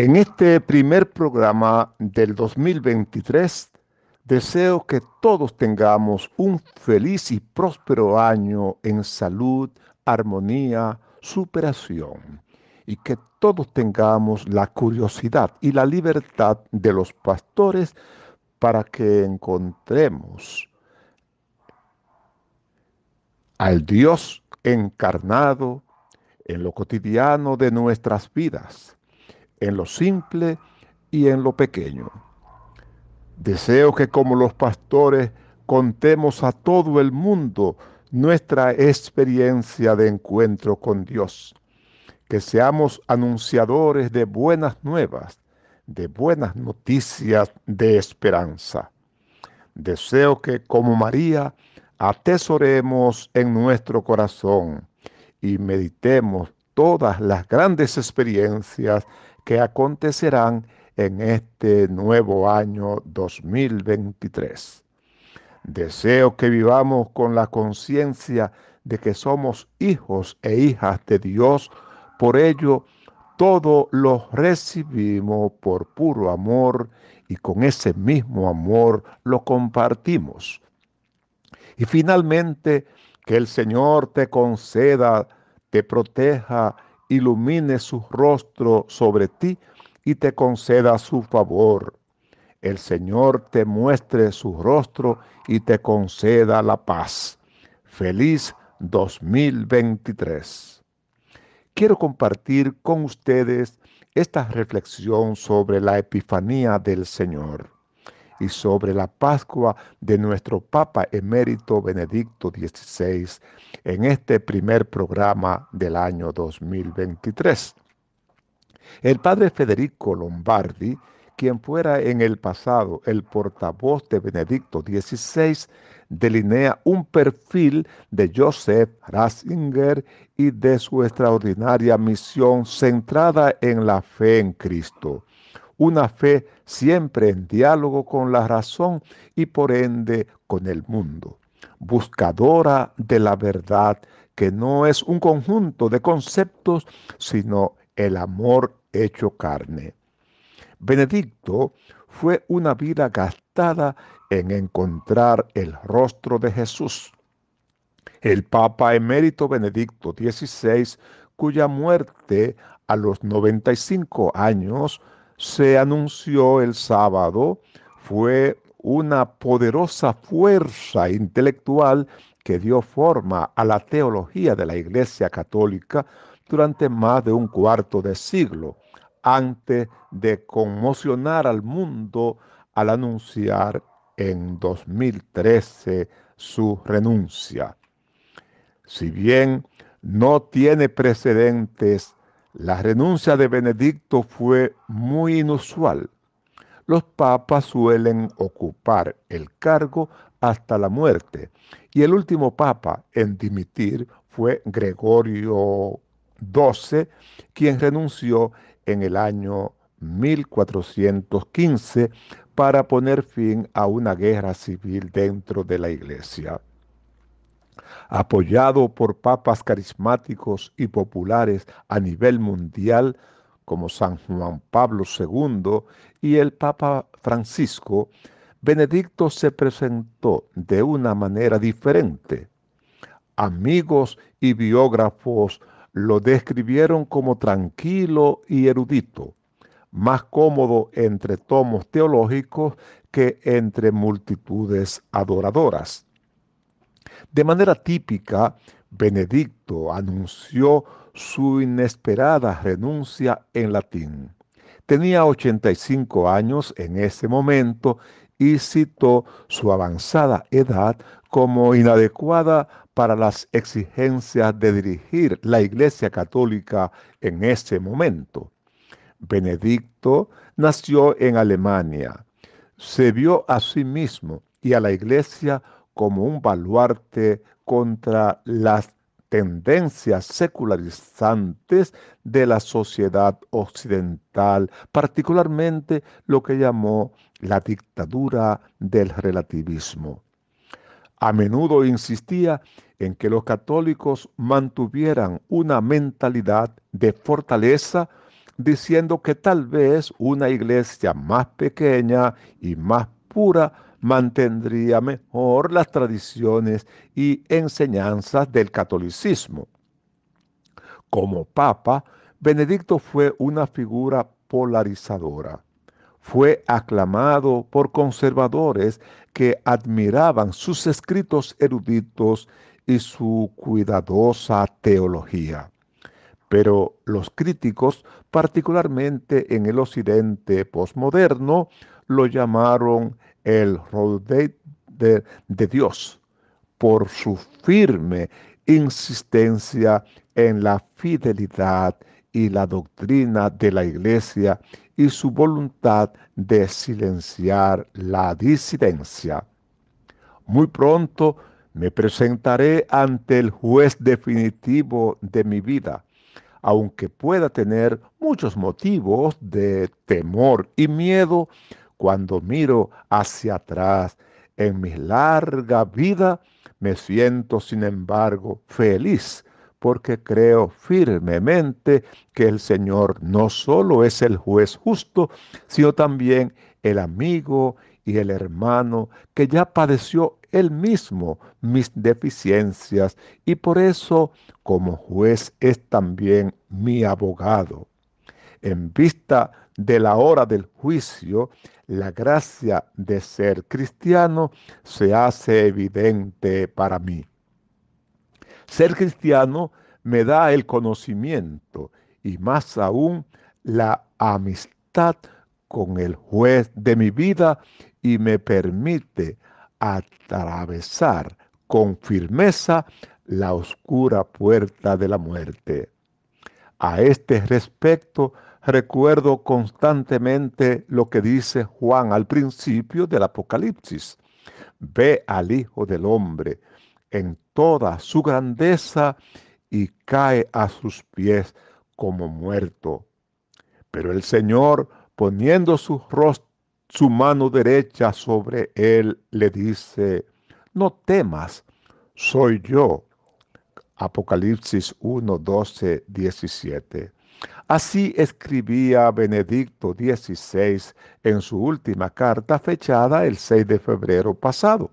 En este primer programa del 2023, deseo que todos tengamos un feliz y próspero año en salud, armonía, superación y que todos tengamos la curiosidad y la libertad de los pastores para que encontremos al Dios encarnado en lo cotidiano de nuestras vidas en lo simple y en lo pequeño. Deseo que como los pastores contemos a todo el mundo nuestra experiencia de encuentro con Dios, que seamos anunciadores de buenas nuevas, de buenas noticias de esperanza. Deseo que como María atesoremos en nuestro corazón y meditemos todas las grandes experiencias que acontecerán en este nuevo año 2023. Deseo que vivamos con la conciencia de que somos hijos e hijas de Dios. Por ello, todo los recibimos por puro amor y con ese mismo amor lo compartimos. Y finalmente, que el Señor te conceda, te proteja ilumine su rostro sobre ti y te conceda su favor. El Señor te muestre su rostro y te conceda la paz. Feliz 2023. Quiero compartir con ustedes esta reflexión sobre la Epifanía del Señor y sobre la Pascua de nuestro Papa emérito Benedicto XVI en este primer programa del año 2023. El padre Federico Lombardi, quien fuera en el pasado el portavoz de Benedicto XVI, delinea un perfil de Joseph Ratzinger y de su extraordinaria misión centrada en la fe en Cristo una fe siempre en diálogo con la razón y por ende con el mundo, buscadora de la verdad que no es un conjunto de conceptos, sino el amor hecho carne. Benedicto fue una vida gastada en encontrar el rostro de Jesús. El Papa emérito Benedicto XVI, cuya muerte a los 95 años se anunció el sábado fue una poderosa fuerza intelectual que dio forma a la teología de la Iglesia Católica durante más de un cuarto de siglo, antes de conmocionar al mundo al anunciar en 2013 su renuncia. Si bien no tiene precedentes la renuncia de Benedicto fue muy inusual. Los papas suelen ocupar el cargo hasta la muerte y el último papa en dimitir fue Gregorio XII, quien renunció en el año 1415 para poner fin a una guerra civil dentro de la iglesia apoyado por papas carismáticos y populares a nivel mundial como San Juan Pablo II y el Papa Francisco, Benedicto se presentó de una manera diferente. Amigos y biógrafos lo describieron como tranquilo y erudito, más cómodo entre tomos teológicos que entre multitudes adoradoras. De manera típica, Benedicto anunció su inesperada renuncia en latín. Tenía 85 años en ese momento y citó su avanzada edad como inadecuada para las exigencias de dirigir la Iglesia Católica en ese momento. Benedicto nació en Alemania. Se vio a sí mismo y a la Iglesia como un baluarte contra las tendencias secularizantes de la sociedad occidental, particularmente lo que llamó la dictadura del relativismo. A menudo insistía en que los católicos mantuvieran una mentalidad de fortaleza, diciendo que tal vez una iglesia más pequeña y más pura mantendría mejor las tradiciones y enseñanzas del catolicismo. Como papa, Benedicto fue una figura polarizadora. Fue aclamado por conservadores que admiraban sus escritos eruditos y su cuidadosa teología. Pero los críticos, particularmente en el occidente posmoderno, lo llamaron el rodeo de, de Dios por su firme insistencia en la fidelidad y la doctrina de la Iglesia y su voluntad de silenciar la disidencia. Muy pronto me presentaré ante el juez definitivo de mi vida, aunque pueda tener muchos motivos de temor y miedo, cuando miro hacia atrás en mi larga vida, me siento, sin embargo, feliz porque creo firmemente que el Señor no solo es el juez justo, sino también el amigo y el hermano que ya padeció él mismo mis deficiencias y por eso como juez es también mi abogado. En vista de la hora del juicio, la gracia de ser cristiano se hace evidente para mí. Ser cristiano me da el conocimiento y más aún la amistad con el juez de mi vida y me permite atravesar con firmeza la oscura puerta de la muerte. A este respecto, recuerdo constantemente lo que dice Juan al principio del Apocalipsis. Ve al Hijo del Hombre en toda su grandeza y cae a sus pies como muerto. Pero el Señor, poniendo su, su mano derecha sobre él, le dice, no temas, soy yo. Apocalipsis 1, 12, 17. Así escribía Benedicto XVI en su última carta fechada el 6 de febrero pasado.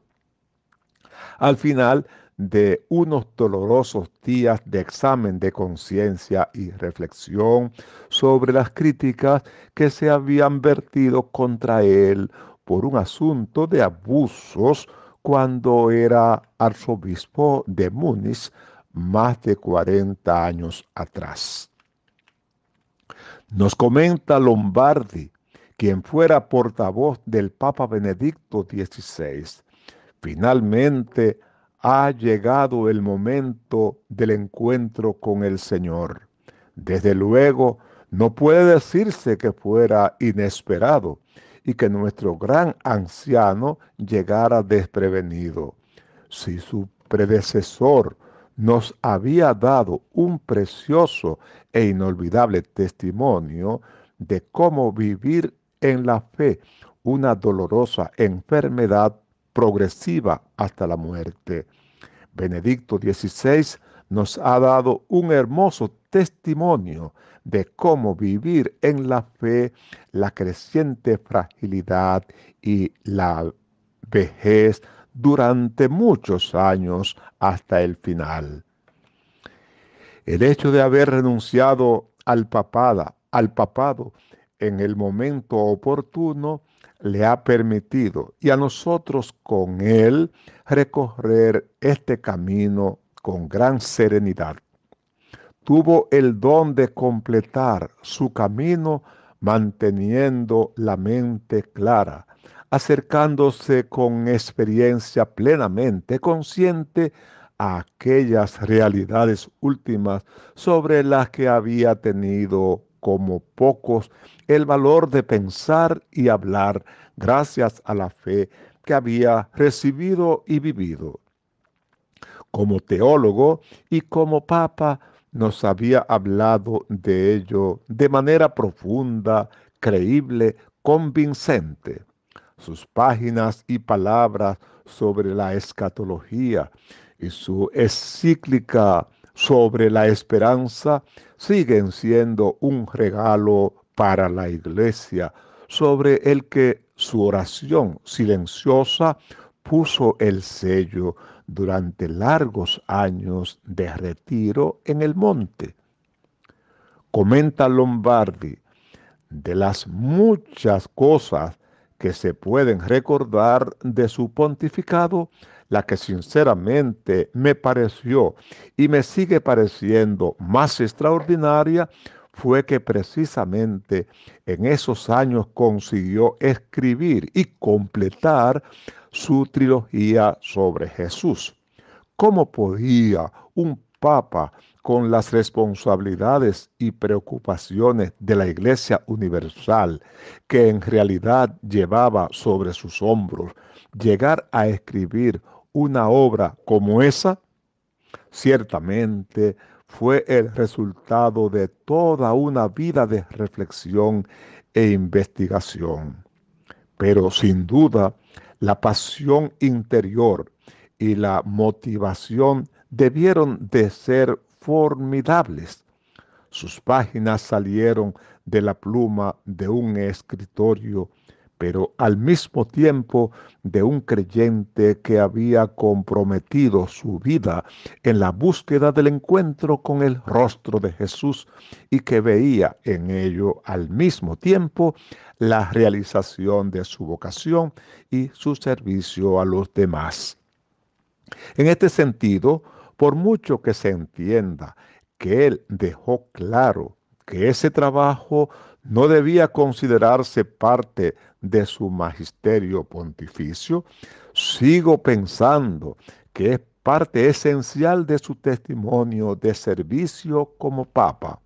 Al final de unos dolorosos días de examen de conciencia y reflexión sobre las críticas que se habían vertido contra él por un asunto de abusos cuando era arzobispo de Múnich más de 40 años atrás. Nos comenta Lombardi, quien fuera portavoz del Papa Benedicto XVI. Finalmente ha llegado el momento del encuentro con el Señor. Desde luego, no puede decirse que fuera inesperado y que nuestro gran anciano llegara desprevenido. Si su predecesor nos había dado un precioso e inolvidable testimonio de cómo vivir en la fe una dolorosa enfermedad progresiva hasta la muerte. Benedicto XVI nos ha dado un hermoso testimonio de cómo vivir en la fe la creciente fragilidad y la vejez durante muchos años hasta el final. El hecho de haber renunciado al, papada, al papado en el momento oportuno le ha permitido y a nosotros con él recorrer este camino con gran serenidad. Tuvo el don de completar su camino manteniendo la mente clara, acercándose con experiencia plenamente consciente aquellas realidades últimas sobre las que había tenido como pocos el valor de pensar y hablar gracias a la fe que había recibido y vivido. Como teólogo y como papa nos había hablado de ello de manera profunda, creíble, convincente. Sus páginas y palabras sobre la escatología y su escíclica sobre la esperanza siguen siendo un regalo para la iglesia, sobre el que su oración silenciosa puso el sello durante largos años de retiro en el monte. Comenta Lombardi, de las muchas cosas que se pueden recordar de su pontificado, la que sinceramente me pareció y me sigue pareciendo más extraordinaria, fue que precisamente en esos años consiguió escribir y completar su trilogía sobre Jesús. ¿Cómo podía un papa con las responsabilidades y preocupaciones de la Iglesia Universal que en realidad llevaba sobre sus hombros, llegar a escribir una obra como esa, ciertamente fue el resultado de toda una vida de reflexión e investigación. Pero sin duda, la pasión interior y la motivación debieron de ser formidables. Sus páginas salieron de la pluma de un escritorio, pero al mismo tiempo de un creyente que había comprometido su vida en la búsqueda del encuentro con el rostro de Jesús y que veía en ello al mismo tiempo la realización de su vocación y su servicio a los demás. En este sentido, por mucho que se entienda que él dejó claro que ese trabajo no debía considerarse parte de su magisterio pontificio, sigo pensando que es parte esencial de su testimonio de servicio como papa,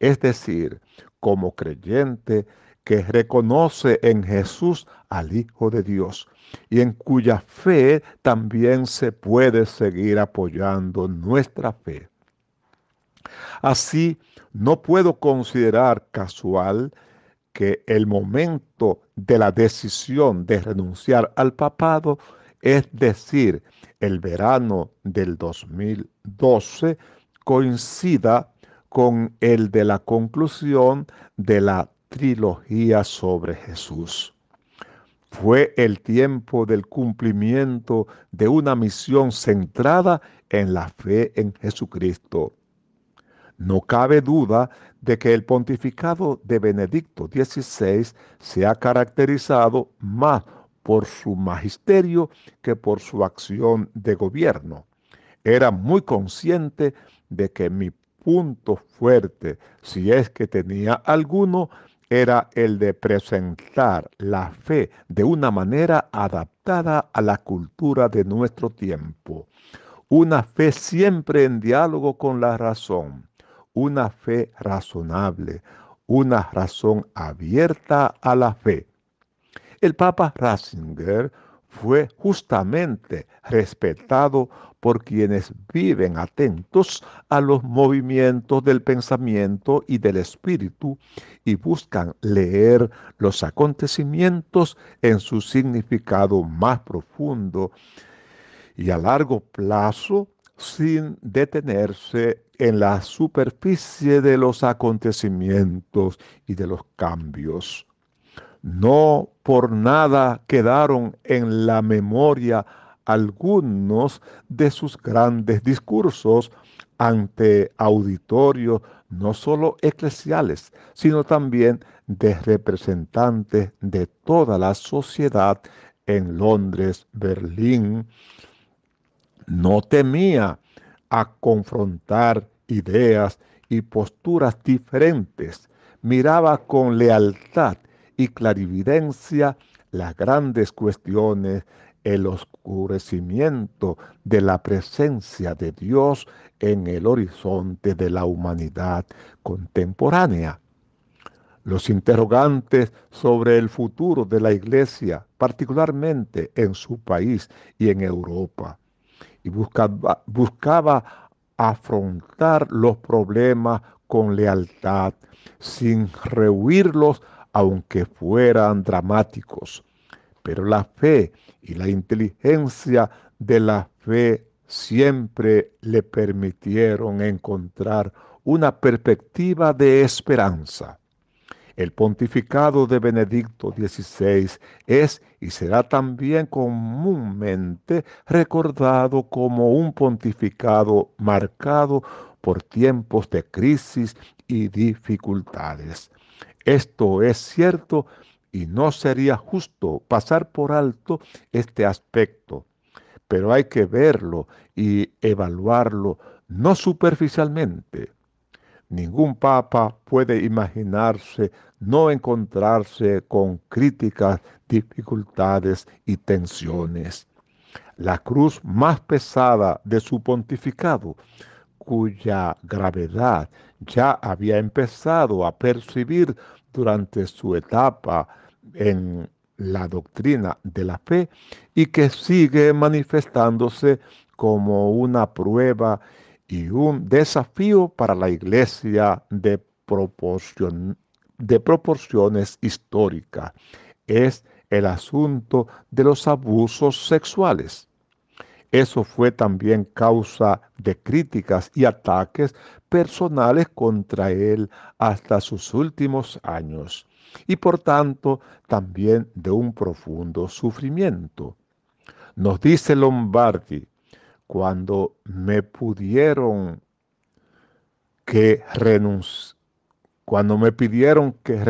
es decir, como creyente que reconoce en Jesús al Hijo de Dios y en cuya fe también se puede seguir apoyando nuestra fe. Así, no puedo considerar casual que el momento de la decisión de renunciar al papado, es decir, el verano del 2012, coincida con el de la conclusión de la trilogía sobre Jesús. Fue el tiempo del cumplimiento de una misión centrada en la fe en Jesucristo. No cabe duda de que el pontificado de Benedicto XVI se ha caracterizado más por su magisterio que por su acción de gobierno. Era muy consciente de que mi punto fuerte, si es que tenía alguno, era el de presentar la fe de una manera adaptada a la cultura de nuestro tiempo. Una fe siempre en diálogo con la razón, una fe razonable, una razón abierta a la fe. El Papa Ratzinger fue justamente respetado por quienes viven atentos a los movimientos del pensamiento y del espíritu y buscan leer los acontecimientos en su significado más profundo y a largo plazo sin detenerse en la superficie de los acontecimientos y de los cambios. No por nada quedaron en la memoria algunos de sus grandes discursos ante auditorios no solo eclesiales, sino también de representantes de toda la sociedad en Londres, Berlín. No temía a confrontar ideas y posturas diferentes. Miraba con lealtad y clarividencia las grandes cuestiones el oscurecimiento de la presencia de Dios en el horizonte de la humanidad contemporánea. Los interrogantes sobre el futuro de la Iglesia, particularmente en su país y en Europa, y buscaba, afrontar los problemas con lealtad, sin rehuirlos aunque fueran dramáticos. Pero la fe y la inteligencia de la fe siempre le permitieron encontrar una perspectiva de esperanza. El pontificado de Benedicto XVI es y será también comúnmente recordado como un pontificado marcado por tiempos de crisis y dificultades. Esto es cierto y no sería justo pasar por alto este aspecto. Pero hay que verlo y evaluarlo no superficialmente. Ningún papa puede imaginarse no encontrarse con críticas, dificultades y tensiones. La cruz más pesada de su pontificado, cuya gravedad ya había empezado a percibir durante su etapa en la doctrina de la fe y que sigue manifestándose como una prueba y un desafío para la iglesia de, proporciones históricas. Es el asunto de los abusos sexuales. Eso fue también causa de críticas y ataques personales contra él hasta sus últimos años y por tanto también de un profundo sufrimiento. Nos dice Lombardi, cuando me pudieron que cuando me pidieron que,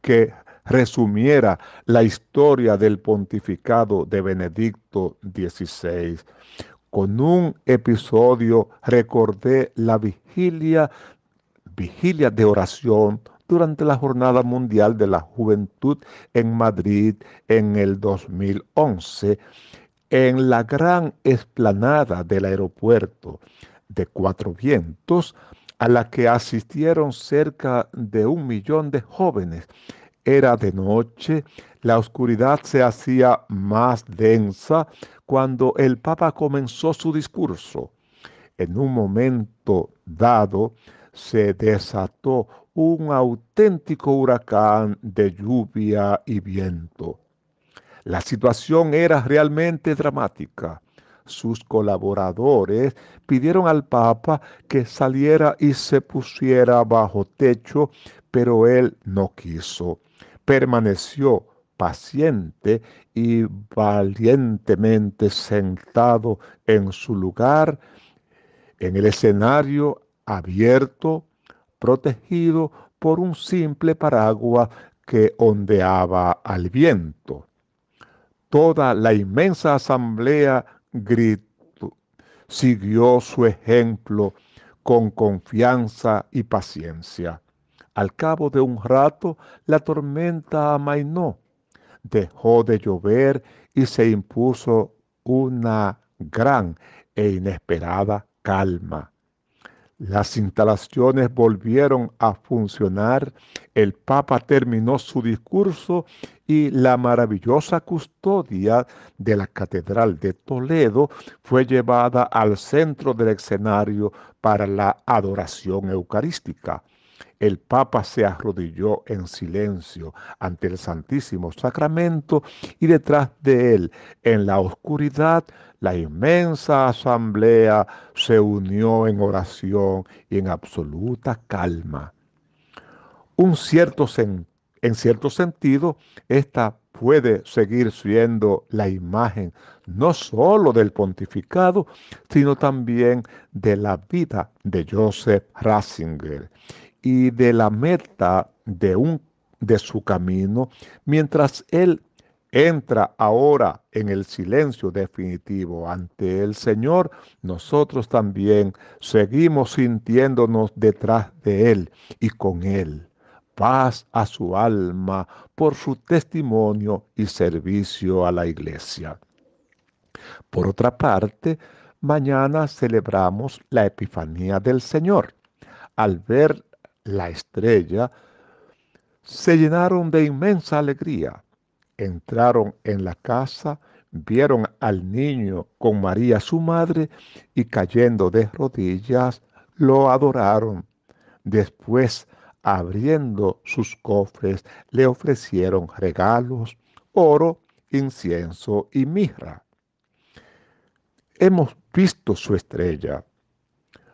que resumiera la historia del pontificado de Benedicto XVI, con un episodio recordé la vigilia, vigilia de oración durante la Jornada Mundial de la Juventud en Madrid en el 2011, en la gran esplanada del aeropuerto de Cuatro Vientos, a la que asistieron cerca de un millón de jóvenes. Era de noche, la oscuridad se hacía más densa cuando el Papa comenzó su discurso. En un momento dado, se desató un auténtico huracán de lluvia y viento. La situación era realmente dramática. Sus colaboradores pidieron al Papa que saliera y se pusiera bajo techo, pero él no quiso. Permaneció paciente y valientemente sentado en su lugar en el escenario abierto, protegido por un simple paraguas que ondeaba al viento. Toda la inmensa asamblea gritó, siguió su ejemplo con confianza y paciencia. Al cabo de un rato la tormenta amainó, dejó de llover y se impuso una gran e inesperada calma. Las instalaciones volvieron a funcionar, el Papa terminó su discurso y la maravillosa custodia de la Catedral de Toledo fue llevada al centro del escenario para la adoración eucarística el Papa se arrodilló en silencio ante el Santísimo Sacramento y detrás de él, en la oscuridad, la inmensa asamblea se unió en oración y en absoluta calma. Un cierto en cierto sentido, esta puede seguir siendo la imagen no sólo del pontificado, sino también de la vida de Joseph Ratzinger y de la meta de, un, de su camino, mientras él entra ahora en el silencio definitivo ante el Señor, nosotros también seguimos sintiéndonos detrás de Él y con Él. Paz a su alma por su testimonio y servicio a la iglesia. Por otra parte, mañana celebramos la Epifanía del Señor. Al ver la estrella, se llenaron de inmensa alegría. Entraron en la casa, vieron al niño con María su madre y cayendo de rodillas, lo adoraron. Después, abriendo sus cofres, le ofrecieron regalos, oro, incienso y mirra. Hemos visto su estrella.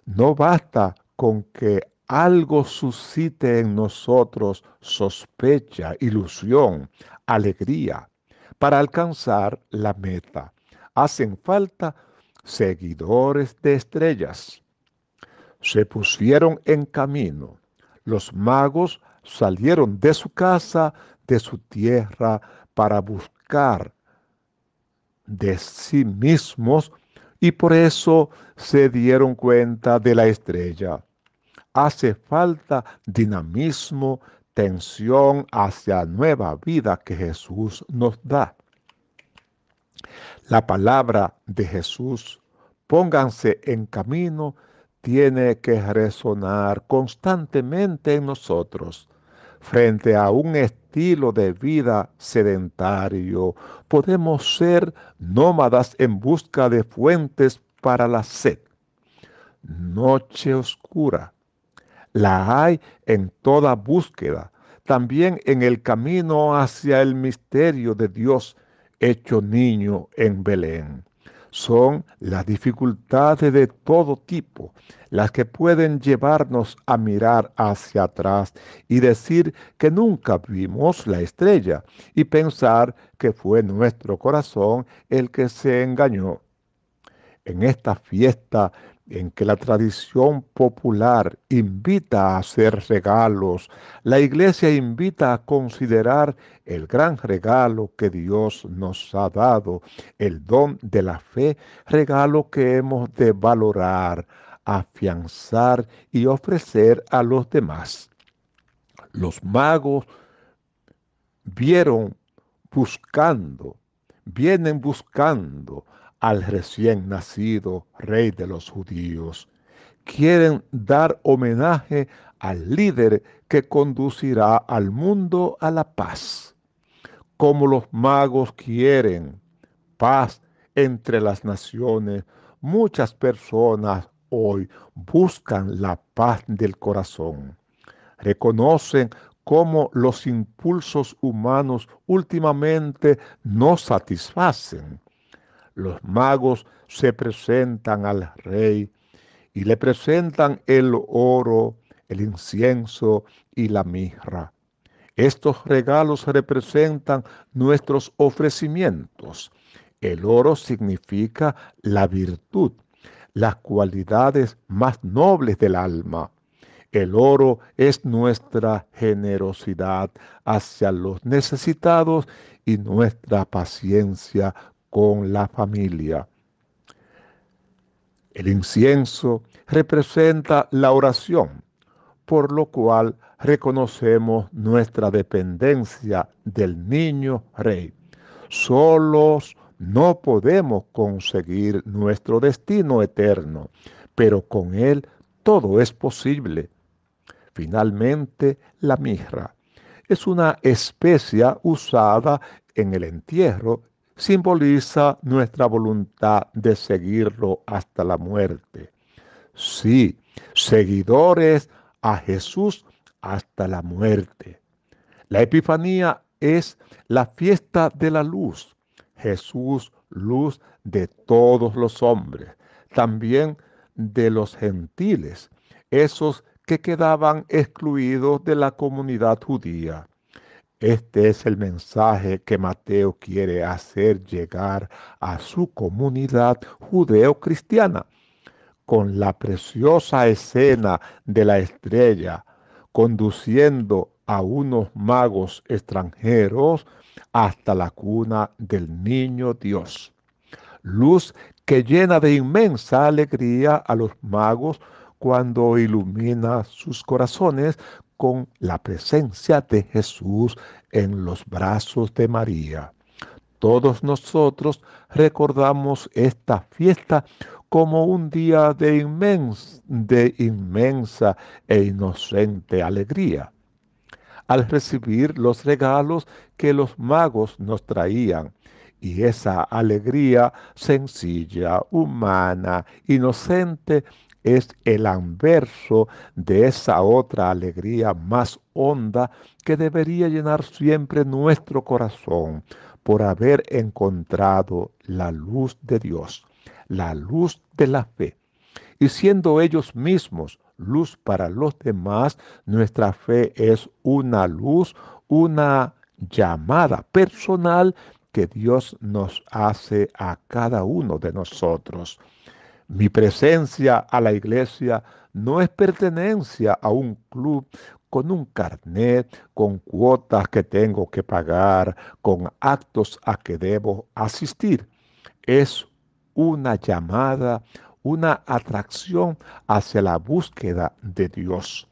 No basta con que algo suscite en nosotros sospecha, ilusión, alegría para alcanzar la meta. Hacen falta seguidores de estrellas. Se pusieron en camino. Los magos salieron de su casa, de su tierra, para buscar de sí mismos y por eso se dieron cuenta de la estrella hace falta dinamismo, tensión hacia nueva vida que Jesús nos da. La palabra de Jesús, pónganse en camino, tiene que resonar constantemente en nosotros frente a un estilo de vida sedentario. Podemos ser nómadas en busca de fuentes para la sed. Noche oscura, la hay en toda búsqueda, también en el camino hacia el misterio de Dios hecho niño en Belén. Son las dificultades de todo tipo las que pueden llevarnos a mirar hacia atrás y decir que nunca vimos la estrella y pensar que fue nuestro corazón el que se engañó. En esta fiesta en que la tradición popular invita a hacer regalos, la iglesia invita a considerar el gran regalo que Dios nos ha dado, el don de la fe, regalo que hemos de valorar, afianzar y ofrecer a los demás. Los magos vieron buscando, vienen buscando al recién nacido rey de los judíos. Quieren dar homenaje al líder que conducirá al mundo a la paz, como los magos quieren paz entre las naciones. Muchas personas hoy buscan la paz del corazón. Reconocen cómo los impulsos humanos últimamente no satisfacen los magos se presentan al rey y le presentan el oro, el incienso y la mirra. Estos regalos representan nuestros ofrecimientos. El oro significa la virtud, las cualidades más nobles del alma. El oro es nuestra generosidad hacia los necesitados y nuestra paciencia con la familia. El incienso representa la oración, por lo cual reconocemos nuestra dependencia del niño rey. Solos no podemos conseguir nuestro destino eterno, pero con Él todo es posible. Finalmente, la mirra es una especia usada en el entierro simboliza nuestra voluntad de seguirlo hasta la muerte. Sí, seguidores a Jesús hasta la muerte. La Epifanía es la fiesta de la luz. Jesús, luz de todos los hombres, también de los gentiles, esos que quedaban excluidos de la comunidad judía. Este es el mensaje que Mateo quiere hacer llegar a su comunidad judeocristiana, con la preciosa escena de la estrella conduciendo a unos magos extranjeros hasta la cuna del niño Dios. Luz que llena de inmensa alegría a los magos cuando ilumina sus corazones con la presencia de Jesús en los brazos de María. Todos nosotros recordamos esta fiesta como un día de, inmensa, inmensa e inocente alegría. Al recibir los regalos que los magos nos traían, y esa alegría sencilla, humana, inocente, es el anverso de esa otra alegría más honda que debería llenar siempre nuestro corazón por haber encontrado la luz de Dios, la luz de la fe. Y siendo ellos mismos luz para los demás, nuestra fe es una luz, una llamada personal que Dios nos hace a cada uno de nosotros. Mi presencia a la iglesia no es pertenencia a un club con un carnet, con cuotas que tengo que pagar, con actos a que debo asistir. Es una llamada, una atracción hacia la búsqueda de Dios.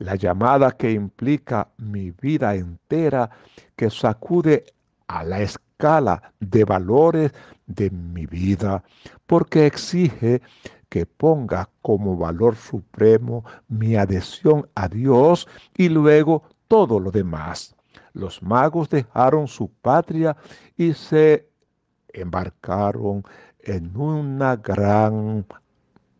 La llamada que implica mi vida entera, que sacude a la escala de valores de mi vida, porque exige que ponga como valor supremo mi adhesión a Dios y luego todo lo demás. Los magos dejaron su patria y se embarcaron en una gran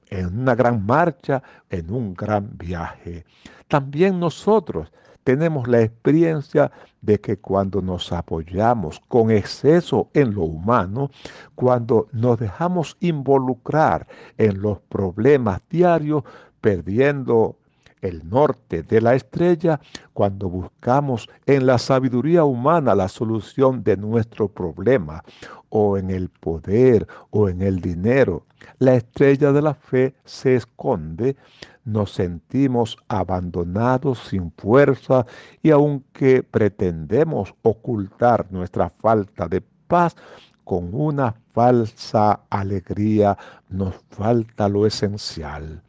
en una gran marcha, en un gran viaje. También nosotros tenemos la experiencia de que cuando nos apoyamos con exceso en lo humano, cuando nos dejamos involucrar en los problemas diarios, perdiendo el norte de la estrella, cuando buscamos en la sabiduría humana la solución de nuestro problema, o en el poder, o en el dinero, la estrella de la fe se esconde nos sentimos abandonados, sin fuerza, y aunque pretendemos ocultar nuestra falta de paz, con una falsa alegría nos falta lo esencial.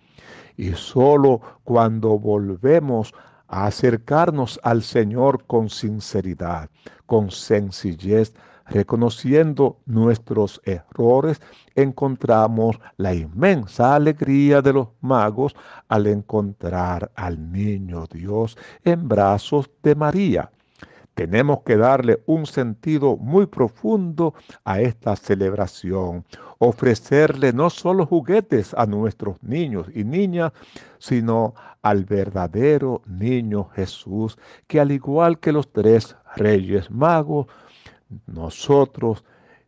Y solo cuando volvemos a acercarnos al Señor con sinceridad, con sencillez, reconociendo nuestros errores encontramos la inmensa alegría de los magos al encontrar al niño Dios en brazos de María. Tenemos que darle un sentido muy profundo a esta celebración, ofrecerle no solo juguetes a nuestros niños y niñas, sino al verdadero niño Jesús, que al igual que los tres reyes magos, nosotros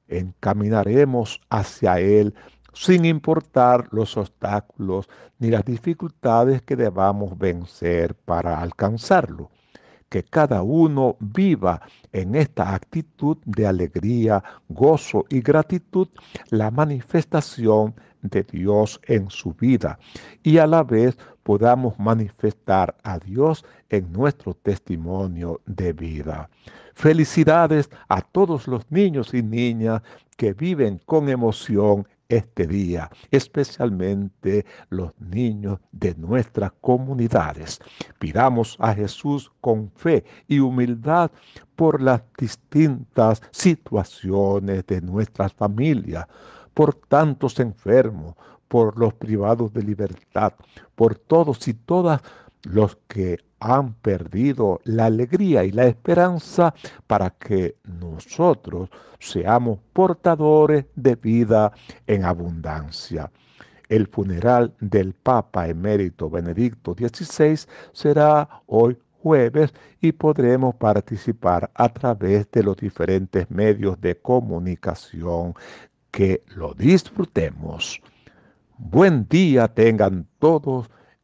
encaminaremos hacia Él sin importar los obstáculos ni las dificultades que debamos vencer para alcanzarlo. Que cada uno viva en esta actitud de alegría, gozo y gratitud la manifestación de Dios en su vida y a la vez podamos manifestar a Dios en nuestro testimonio de vida. Felicidades a todos los niños y niñas que viven con emoción este día, especialmente los niños de nuestras comunidades. Pidamos a Jesús con fe y humildad por las distintas situaciones de nuestras familias, por tantos enfermos, por los privados de libertad, por todos y todas los que han perdido la alegría y la esperanza para que nosotros seamos portadores de vida en abundancia. El funeral del Papa emérito Benedicto XVI será hoy jueves y podremos participar a través de los diferentes medios de comunicación. Que lo disfrutemos. Buen día tengan todos